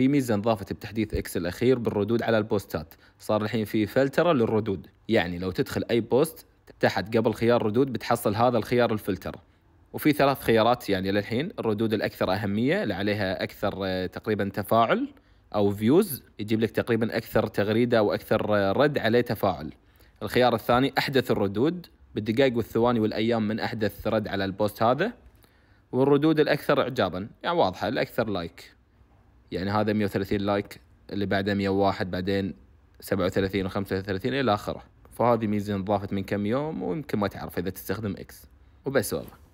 في ميزه انضافت بتحديث اكس الاخير بالردود على البوستات صار الحين في فلتره للردود يعني لو تدخل اي بوست تحت قبل خيار ردود بتحصل هذا الخيار الفلتر وفي ثلاث خيارات يعني للحين الردود الاكثر اهميه اللي عليها اكثر آه، تقريبا تفاعل او فيوز يجيب لك تقريبا اكثر تغريده او اكثر آه، رد عليه تفاعل الخيار الثاني احدث الردود بالدقائق والثواني والايام من احدث رد على البوست هذا والردود الاكثر اعجابا يعني واضحه الاكثر لايك يعني هذا 130 لايك اللي بعده 101 بعدين 37 و35 الى اخره فهذه ميزه انضافت من كم يوم ويمكن ما تعرف اذا تستخدم اكس وبس والله